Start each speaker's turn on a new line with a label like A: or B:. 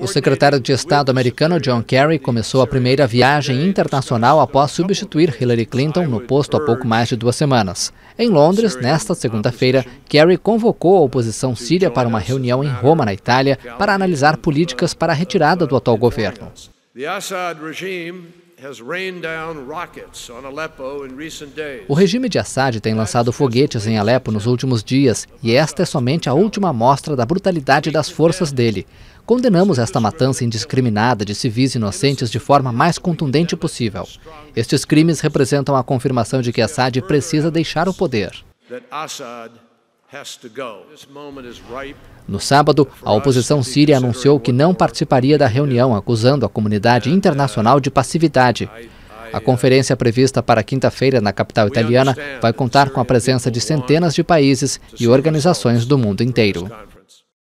A: O secretário de Estado americano John Kerry começou a primeira viagem internacional após substituir Hillary Clinton no posto há pouco mais de duas semanas. Em Londres, nesta segunda-feira, Kerry convocou a oposição síria para uma reunião em Roma, na Itália, para analisar políticas para a retirada do atual governo. O regime de Assad tem lançado foguetes em Alepo nos últimos dias e esta é somente a última amostra da brutalidade das forças dele. Condenamos esta matança indiscriminada de civis inocentes de forma mais contundente possível. Estes crimes representam a confirmação de que Assad precisa deixar o poder. No sábado, a oposição síria anunciou que não participaria da reunião, acusando a comunidade uh, internacional de passividade. A conferência prevista para quinta-feira na capital italiana vai contar com a presença de centenas de países e organizações do mundo inteiro.